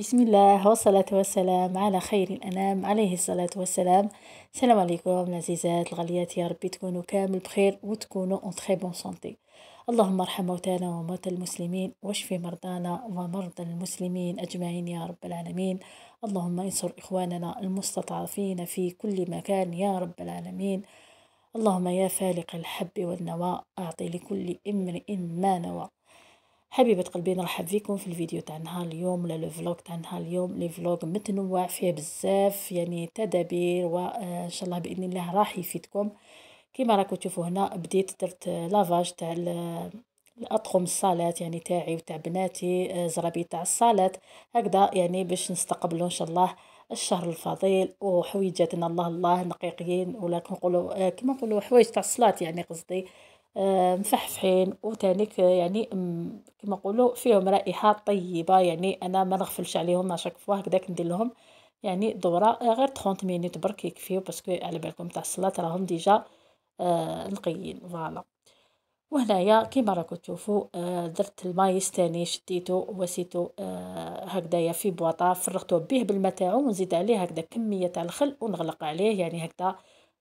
بسم الله والصلاة والسلام على خير الأنام عليه الصلاة والسلام السلام عليكم عزيزات الغاليات يا ربي تكونوا كامل بخير وتكونوا اون تخي بون سونتي اللهم ارحم موتانا وموتى المسلمين واشف مرضانا ومرضى المسلمين أجمعين يا رب العالمين اللهم انصر إخواننا المستضعفين في كل مكان يا رب العالمين اللهم يا فالق الحب والنوى أعطي لكل امرئ ما نوى حبيبه قلبي نرحب فيكم في الفيديو تاع نهار اليوم ولا الفلوغ تاع نهار اليوم لي فلوغ متنوع فيه بزاف يعني تدابير وان آه، شاء الله باذن الله راح يفيدكم كيما راكم تشوفوا هنا بديت درت لافاج تاع الاطقم الصالات يعني تاعي وتاع بناتي آه، زرابي تاع الصالات هكذا يعني باش نستقبلوا ان شاء الله الشهر الفضيل وحويجاتنا الله الله نقيقين ولا كنقولوا آه، كيما نقولوا حوايج تاع الصلاه يعني قصدي آه، مفحفحين وتانيك آه، يعني كما نقولوا فيهم رائحه طيبه يعني انا ما نغفلش عليهم شاك فوا هكذاك ندير لهم يعني دوره آه، غير 30 مينوت برك يكفيو باسكو على بالكم تاع الصلاه راهم ديجا آه نقيين فوالا وهنايا كيما راكم تشوفوا آه درت المايس تاني شديتو وسيتو آه هكذايا في بواطه فرغته به بالماء تاعو ونزيد عليه هكذا كميه تاع الخل ونغلق عليه يعني هكذا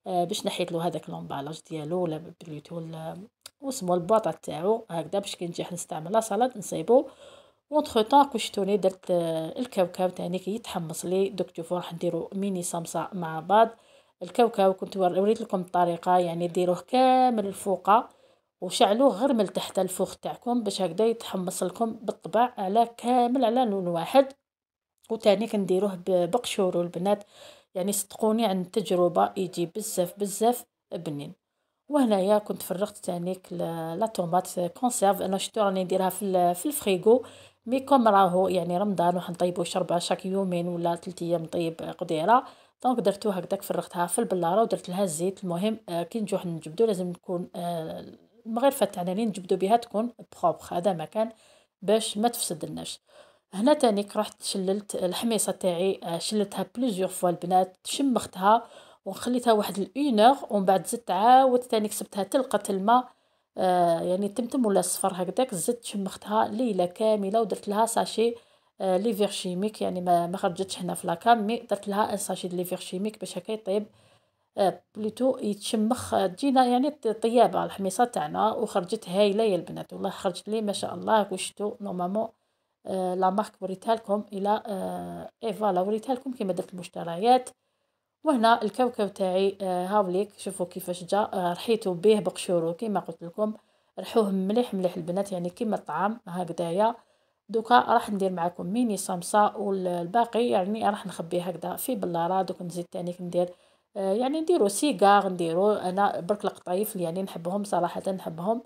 آه، باش نحيت له هذاك لومبالاج ديالو ولا بليتو وسمو البواطا تاعو هكذا باش كي نجي لا صلاد نصيبو اونتخ طون كوشتوني درت الكاوكاو تاني كي يتحمص لي دوك تشوفو راح نديرو ميني صمصه مع بعض الكاوكاو كنت وريت لكم الطريقه يعني ديروه كامل الفوقه وشعلوه غير من تحت الفوخ تاعكم باش هكذا يتحمص لكم بالطبع على كامل على لون واحد وتاني كنديروه بقشور البنات يعني صدقوني عن التجربة يجي بزاف بزاف بنين وهنايا كنت فرغت تانيك لا طوماط كونسيرف انا شتو راني نديرها في في الفريغو مي كوم راهو يعني رمضان وراح نطيبو شربه شاك يومين ولا ثلاث ايام نطيب قديره دونك درتو هكداك فرغتها في البلاره ودرت لها الزيت المهم آه، كي نجو نجبدو لازم تكون آه، المغرفه تاعنا اللي نجبدو بها تكون بروبر هذا مكان باش ما تفسد لناش هنا تانيك رحت شللت الحميصه تاعي آه، شللتها بليزيور فوا البنات شمختها وخليتها واحد الاونور ومن بعد زدت عاود تانيك سبتها تلقت الماء آه، يعني تمتم ولا صفر هكذاك زدت شمختها ليله كامله ودرت لها ساشي آه لي فيرشيميك يعني ما ما خرجتش هنا في لاكام مي درت لها ان ساشي لي فيرشيميك باش هكا يطيب آه بليتو يتشمخ آه، تجينا يعني طيابه الحميصه تاعنا وخرجت هايله يا البنات والله خرجت لي ما شاء الله وشتو نورمالمون آه، لا مارك وريتها لكم الى آه، اي فوالا وريتها لكم كيما درت المشتريات وهنا الكوكو تاعي آه، هاوليك شوفوا كيفاش جا رحيتو بيه بقشورو كيما قلت لكم رحوه مليح مليح البنات يعني كيما الطعام هكذايا دوكا راح ندير معكم ميني صمصه والباقي يعني راح نخبيه هكذا في بلاره دوك نزيد تانيك ندير يعني نديرو سيجار نديرو انا برك القطايف يعني نحبهم صراحه نحبهم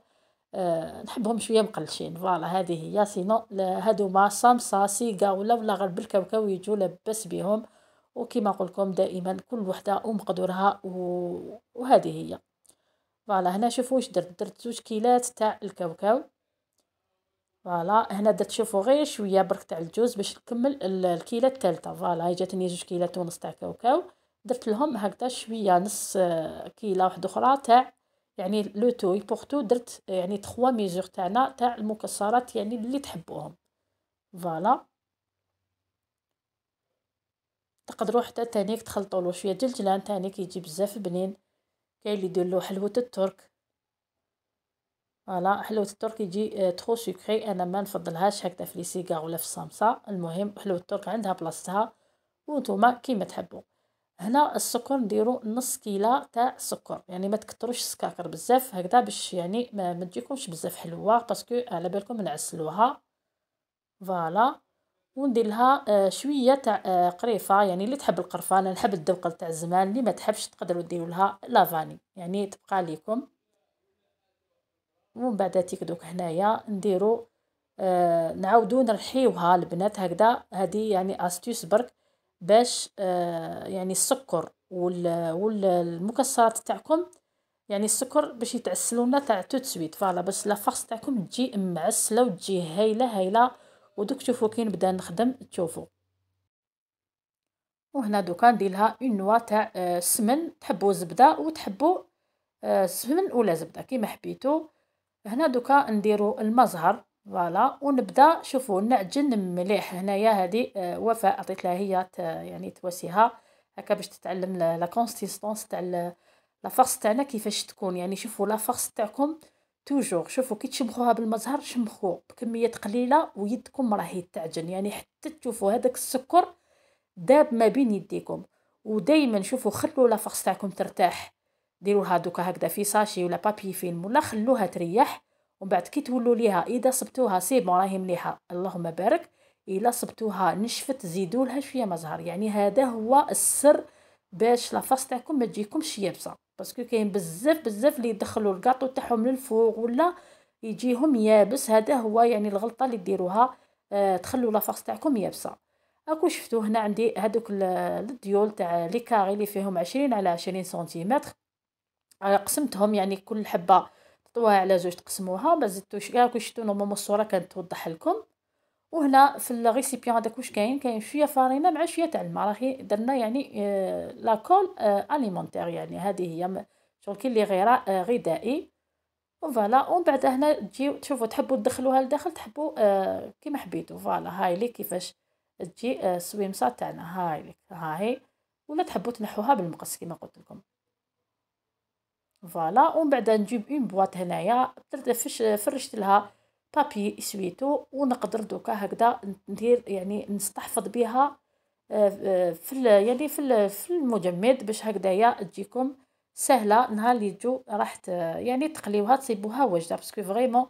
آه، نحبهم شويه مقلشين فوالا هذه هي سينو هادو ما صامصا سيغا ولا ولا غير بالكاوكاو يجوا لاباس بهم وكما نقول لكم دائما كل وحده ومقدورها و... وهذه هي فوالا هنا شوفوا واش درت درت زوج كيلات تاع الكاوكاو فوالا هنا درت شوفوا غير شويه برك تاع الجوز باش نكمل الكيله الثالثه فوالا جاتني زوج كيلات ونص تاع كاوكاو درت لهم هكذا شويه نص آه، كيله واحده اخرى تاع يعني لو تو بوغ درت يعني تخوا ميزور تاعنا تاع المكسرات يعني اللي تحبوهم فوالا تقدروا حتى تانيك تخلطوا له شويه ديال الجلان تاني كيجي بزاف بنين كاين اللي يدير له حلوه الترك فوالا حلوه الترك يجي ترو آه، سكري انا ما نفضلهاش هكذا في لي سيغار ولا في الصمصه المهم حلوه الترك عندها بلاصتها وانتوما كيما تحبوا هنا السكر نديرو نص كيلا تاع سكر يعني ما تكثروش السكاكر بزاف هكذا باش يعني ما, ما تجيكمش بزاف حلوه باسكو على بالكم نعسلوها فوالا وندير لها آه شويه تاع آه قريفه يعني اللي تحب القرفه انا نحب الدوقل تاع زمان اللي ما تحبش تقدروا ديروا لها لافاني يعني تبقى ليكم ومن بعد تيك دوك هنايا نديرو آه نعاودو نرحيوها البنات هكذا هذه يعني استيوس برك باش آه، يعني السكر والمكسرات تاعكم يعني السكر باش يتعسلوا لنا تاع توت سويت فوالا باش لا فاص تاعكم تجي معسله وتجي هايله هايله ودوك تشوفوا كي نبدا نخدم تشوفوا وهنا دوكا نديرلها اون نوا تاع السمن آه، تحبوا زبده وتحبوا آه، سمن ولا زبده كيما حبيتو هنا دوكا نديروا المزهر فوالا ونبدا شوفوا نعجن مليح هنايا هذه آه، وفاء عطيت لها هي يعني تواسيها هكا باش تتعلم لا كونسيستونس تاع لا فورس تاعنا كيفاش تكون يعني شوفوا لا فورس تاعكم توجور شوفوا كي تشمخوها بالمزهر شمخوا بكميات قليله ويدكم راهي تعجن يعني حتى تشوفوا هذاك السكر داب ما بين يديكم ودائما شوفوا خلوا لا فورس تاعكم ترتاح ديروها دوكا هكذا في ساشي ولا بابي فيلم ولا خلوها تريح ومن بعد كي تولوا ليها اذا صبتوها سيب راهي مليحه اللهم بارك الا صبتوها نشفت زيدوا لها شويه ما زهر يعني هذا هو السر باش لافاس تاعكم ما تجيكمش يابسه باسكو كاين بزاف بزاف اللي يدخلوا الكاطو تاعهم للفوق ولا يجيهم يابس هذا هو يعني الغلطه اللي ديروها آه تخلوا لافاس تاعكم يابسه اكو شفتو هنا عندي هذوك الديول تاع لي كاري اللي فيهم عشرين على عشرين سنتيمتر آه، قسمتهم يعني كل حبه قطوها على جوج تقسموها ما زدتوش كاع كي شفتو نورمالمون الصوره كانت توضح لكم وهنا في الريسيبيان هذاك واش كاين كاين شويه فرينه مع شويه تاع الماء راهي درنا يعني لا لاكول اليمونتير يعني هذه هي شغل كي اللي غير آه، غذائي وفوالا ومن بعد هنا تجيو تشوفوا تحبوا تدخلوها لداخل تحبوا آه، كيما حبيتوا فوالا هاي لي كيفاش تجي آه، السويمسه تاعنا هاي لك هاي ولا تحبوا تنحوها بالمقص كيما قلت لكم فوالا ومن بعد نجيب اون بواط هنايا فرشت لها بابي سويتو ونقدر دوكا هكذا ندير يعني نستحفظ بها آه، آه، في يعني في في المجمد باش هكذايا تجيكم سهله نهار اللي تجو راح يعني تقليوها تصيبوها واجده باسكو فريمون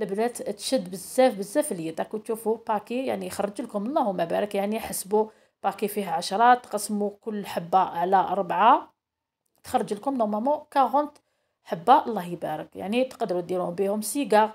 البنات تشد بزاف بزاف اليد راكم تشوفوا باكي يعني يخرج لكم اللهم بارك يعني حسبوا باكي فيه عشرة قسموا كل حبه على أربعة تخرج لكم نورمالمون 40 حبه الله يبارك يعني تقدروا ديروا بهم سيجار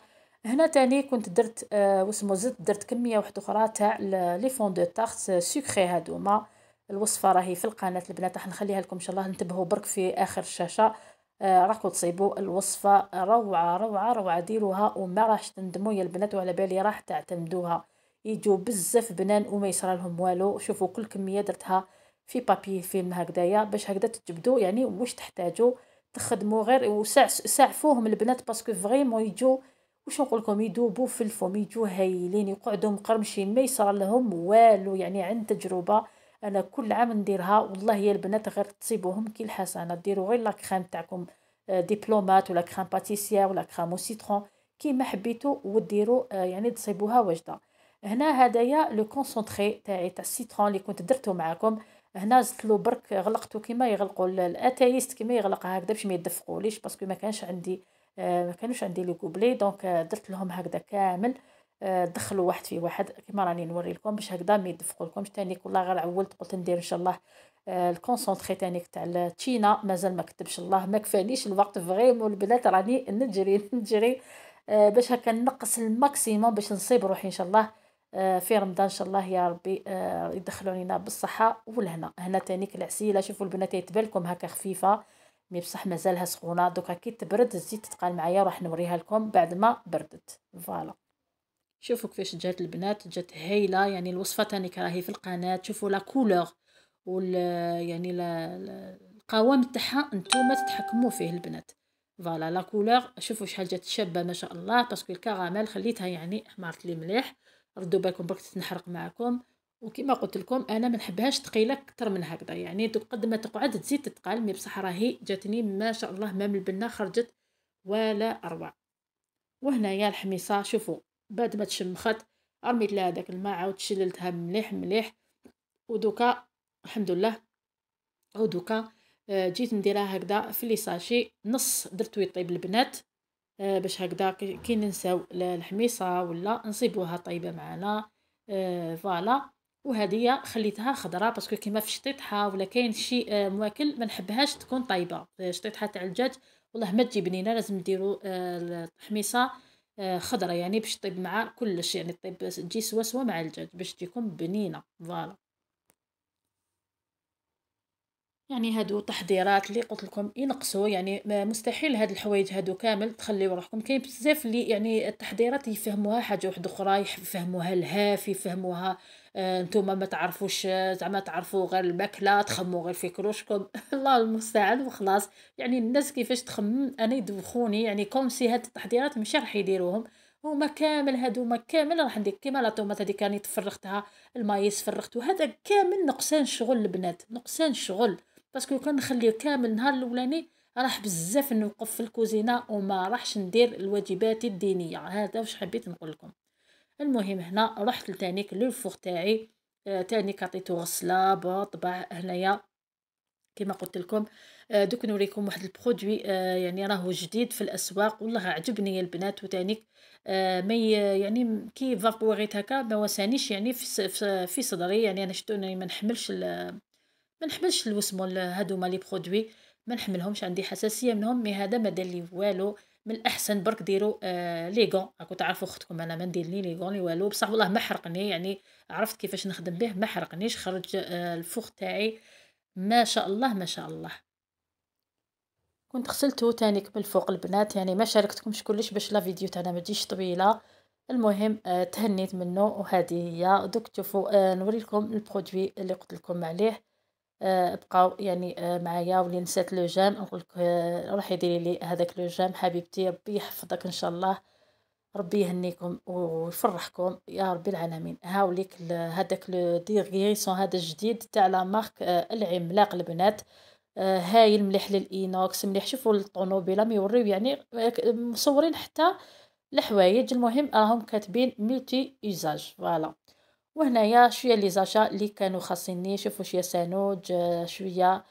هنا تاني كنت درت آه واسمو زدت درت كميه واحده اخرى تاع لي فون دو تارت سوكري هادوما الوصفه راهي في القناه البنات راح نخليها لكم ان شاء الله انتبهوا برك في اخر الشاشه آه راكو تصيبوا الوصفه روعه روعه روعه ديروها وما راحش تندموا يا البنات وعلى بالي راح تعتمدوها يجوا بزاف بنان وما يصرالهم والو شوفوا كل كميه درتها في بابي فيلم هكذايا باش هكذا تجبدوا يعني واش تحتاجوا تخدموا غير وسعفوهم البنات باسكو فريمون يجوا واش نقول لكم يدوبوا في الفم يجوا هايلين يقعدوا مقرمشين ما يصرى لهم والو يعني عن تجربه انا كل عام نديرها والله يا البنات غير تصيبوهم كي الحسنه ديروا غير لا كريم تاعكم آه، ديبلومات ولا كريم باتيسيير ولا كريم سيترون كيما حبيتو وديروا آه، يعني تصيبوها واجده هنا هدايا لو كونسونطري تاعي تاع السيترون اللي كنت درته معاكم هنا زدت له برك غلقته كما يغلقوا الاتايست كما يغلق هكذا باش ما يدفقوليش باسكو ما كانش عندي آه ما كانوش عندي لي كوبلي دونك آه، درت لهم هكذا كامل آه، دخلوا واحد في واحد كما راني نوري لكم باش هكذا ما تاني والله غير عولت قلت ندير ان شاء الله آه الكونسونطري تانيك تاع التشينا مازال ما كتبش الله ما كفانيش الوقت فريمون البنات راني نجري نجري آه، باش هكا نقص الماكسيموم باش نصيب روحي ان شاء الله آه، في رمضان ان شاء الله يا ربي آه، يدخلوا لينا بالصحه والهنا هنا ثاني العسيله شوفوا البنات يتبان لكم هكا خفيفه مي بصح مازالها سخونه دوكا كي تبرد الزيت تتقال معايا راح نوريها لكم بعد ما بردت فوالا شوفوا كيفاش جات البنات جات هايله يعني الوصفه ثاني راهي في القناه شوفوا لا كولور وال يعني لا القوام تاعها نتوما تتحكموا فيه البنات فوالا لا كولور شوفوا شحال جات شابه ما شاء الله باسكو الكراميل خليتها يعني حمرت لي مليح ردوا بالكم برك تنحرق معكم وكما قلت لكم انا ما نحبهاش ثقيله اكثر من هكذا يعني قد ما تقعد تزيد تتقال مي بصح راهي جاتني ما شاء الله ما من البنه خرجت ولا اروع وهنايا الحميصه شوفوا بعد ما تشمخت رميت لها داك الماء عاود شللتها مليح مليح ودوكا الحمد لله ودوكا آه، جيت نديرها هكذا في لي ساشي نص درت يطيب البنات آه، باش هكذا كي ننساو الحميصه ولا نصيبوها طيبه معنا آه، فوالا وهذه خليتها خضراء باسكو كيما في الشطيطحه ولا كاين شي آه، مواكل ما نحبهاش تكون طايبه الشطيطحه تاع الدجاج والله ما تجي بنينه لازم نديرو الحميصه خضراء يعني باش طيب مع كلش يعني طيب تجي سوا سوا مع الدجاج باش تجيكم بنينه فوالا يعني هادو تحضيرات اللي قلت لكم ينقصوا يعني مستحيل هاد الحوايج هادو كامل تخليو روحكم كاين بزاف اللي يعني التحضيرات يفهموها حاجه واحده اخرى يفهموها الهاف يفهموها آه نتوما ما تعرفوش آه، زعما تعرفوا غير الماكله تخموا غير في كروشكم الله المستعان وخلاص يعني الناس كيفاش تخمم انا يدوخوني يعني كوم سي هاد التحضيرات ماشي راح يديروهم هما كامل هادوما كامل راح ندير كيما لا طوماط هذيك راني تفرغتها المايس فرغتو هذا كامل نقصان شغل البنات نقصان شغل باسكو كان نخليه كامل النهار الاولاني راح بزاف نوقف في الكوزينه وما راحش ندير الواجبات الدينيه هذا واش حبيت نقول لكم المهم هنا رحت لتانيك للفوغ تاعي آه تانيك عطيته غسله بطبع هنايا كما قلت لكم آه، دوك نوريكم واحد البرودوي آه، يعني راهو جديد في الاسواق والله عجبني البنات وتانيك آه، ما يعني كي فابوريت هكا ما وسانيش يعني في, في صدري يعني انا شتوني يعني ما نحملش ما نحملش الوسمو هادو لي برودوي ما نحملهمش عندي حساسيه منهم مي هذا ما دار لي والو من الاحسن برك ديروا آه غون راكو تعرفوا اختكم انا ما ندير لي لي غون والو بصح والله ما حرقني يعني عرفت كيفاش نخدم به ما حرقنيش خرج آه الفوخ تاعي ما شاء الله ما شاء الله كنت غسلته تاني قبل فوق البنات يعني ما شاركتكمش كلش باش لا فيديو تاعنا ما تجيش طويله المهم آه تهنيت منه وهذه هي دوك تشوفوا آه نوري البرودوي اللي قلت لكم عليه آه، بقاو يعني آه، معايا ولي نسات لو جام نقول لك آه، روحي ديري لي هذاك لو جام حبيبتي ربي يحفظك ان شاء الله ربي يهنيكم ويفرحكم يا ربي العالمين هاوليك هذاك لو ديغيسون هذا الجديد تاع لا مارك العملاق البنات هايل مليح للاينوكس مليح شوفوا الطوموبيله ميوريو يعني مصورين حتى الحوايج المهم راهم كاتبين ملتي ايزاج فوالا وهنايا شويه لي زاشا اللي كانوا خاصيني شوفوا شويه سانوج آه، شويه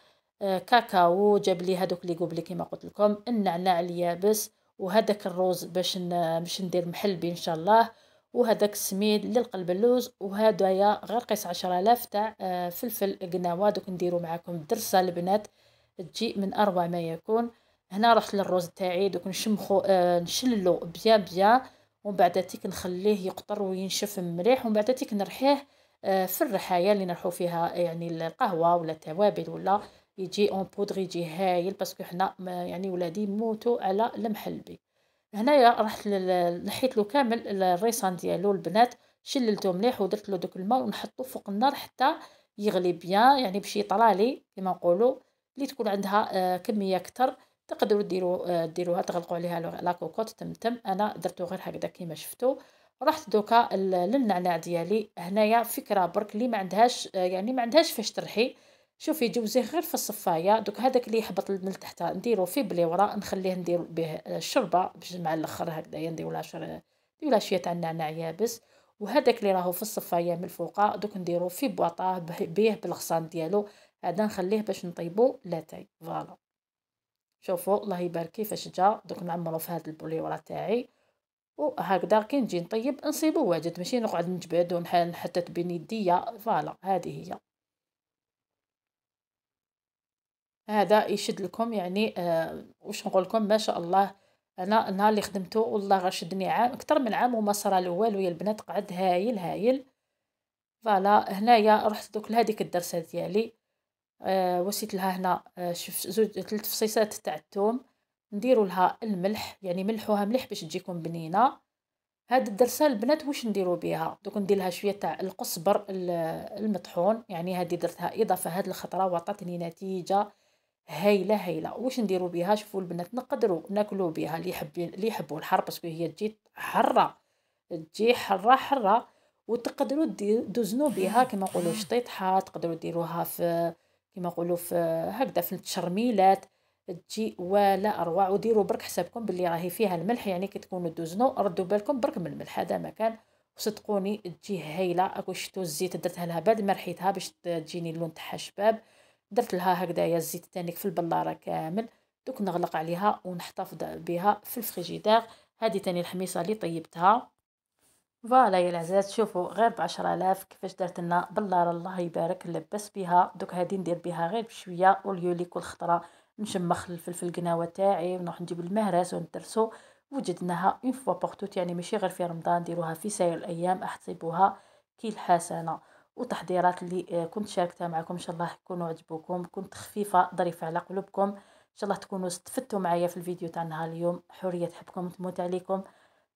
آه، كاكاو جاب لي هذوك لي كوبلي كيما قلت لكم النعناع اليابس وهذاك الروز باش باش ندير محلبي ان شاء الله وهذاك السميد للقلب اللوز وهذايا غير قيس 10000 تاع آه، فلفل قناوه دوك نديرو معاكم الدرسه البنات تجي من اروع ما يكون هنا رحت للروز تاعي دوك نشمخو نشللو بيان بيان ومن بعد تيك نخليه يقطر وينشف مليح ومن بعد تيك نرحيه آه، في الرحايه اللي نرحو فيها يعني القهوه ولا التوابل ولا يجي اون بودغ يجي هايل باسكو حنا آه، يعني ولادي موتوا على المحلبي هنايا رحت نحيت له كامل الريسان ديالو البنات شللته مليح ودرت له دوك الماء ونحطو فوق النار حتى يغلي بيان يعني باش لي كما نقولوا اللي تكون عندها آه، كميه كتر تقدروا ديروا آه، ديروها تغلقوا عليها لا كوكوط تمتم انا درتو غير هكذا كيما شفتوا رحت دوكا للنعناع ديالي هنايا فكره برك اللي ما عندهاش آه، يعني ما عندهاش فاش ترحي شوفي جوزيه غير في الصفايه دوك هذاك اللي يهبط من تحت نديرو في بليورا نخليه ندير به آه، الشربه باش مع الاخر هكذايا نديرو شر نديرو لها شويه تاع النعناع يابس وهذاك اللي راهو في الصفايه من الفوق دوك نديرو في بواطاه بيه بالغصان ديالو هذا نخليه باش نطيبو لاتاي فوالا شوفوا الله يبارك كيفاش جا دوك نعمرو في هاد البوليوره تاعي وهكذا كي نجي نطيب نصيبو واجد ماشي نقعد نجبد ونحل نحتت بين يديا فوالا هذه هي هذا يشد لكم يعني آه واش نقول لكم ما شاء الله انا النهار اللي خدمته والله غير شدني عام اكثر من عام وما صرا له والو يا البنات قعد هايل هايل فوالا هنايا رحت دوك لهذيك الدرسه ديالي آه، وسيت لها هنا آه، شفت زوج ثلاث فصيصات تاع الثوم نديروا لها الملح يعني ملحوها مليح باش تجيكم بنينه هاد الدرسه البنات واش نديرو بها دوك ندير لها شويه تاع القصبر المطحون يعني هذه درتها اضافه هاد الخطره وعطاتني نتيجه هايله هايله واش نديرو بها شوفوا البنات نقدروا ناكلو بها اللي يحب اللي يحبوا الحر باسكو هي تجي حره تجي حره حره وتقدروا دوزنو بها كما نقولوا شطيطحه تقدروا ديروها في كما نقولوا في هكذا في التشرميلات تجي ولا اروع وديروا برك حسابكم باللي راهي فيها الملح يعني كي تكونوا دوزنو ردوا بالكم برك من الملح هذا ما كان وصدقوني تجي هايله اكو شفتوا الزيت درتها لها بعد ما رحيتها باش تجيني اللون تاعها شباب درت لها هكذايا الزيت تانيك في البلاره كامل دوك نغلق عليها ونحتفظ بها في الفريجيدير هذه تاني الحميصه اللي طيبتها فوالا يا العزاز شوفوا غير ب 10000 كيفاش دارت لنا بالله الله يبارك لبس بها دوك هادي ندير بها غير بشويه وليولي كل خطره نشمخ الفلفل قناوه تاعي ونروح نجيب المهرس وندرسو وجدناها اون فوا بورتوت يعني ماشي غير في رمضان نديروها في سائر الايام احتسبوها كي الحسنه وتحضيرات اللي آه، كنت شاركتها معكم ان شاء الله يكونوا عجبوكم كنت خفيفه ظريفه على قلوبكم ان شاء الله تكونوا استفدتوا معايا في الفيديو تاع نهار اليوم حريه حبكم تموت عليكم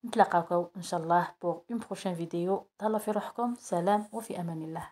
نتلاقاكم ان شاء الله بوغ اون بروشين فيديو تهلا في روحكم سلام وفي امان الله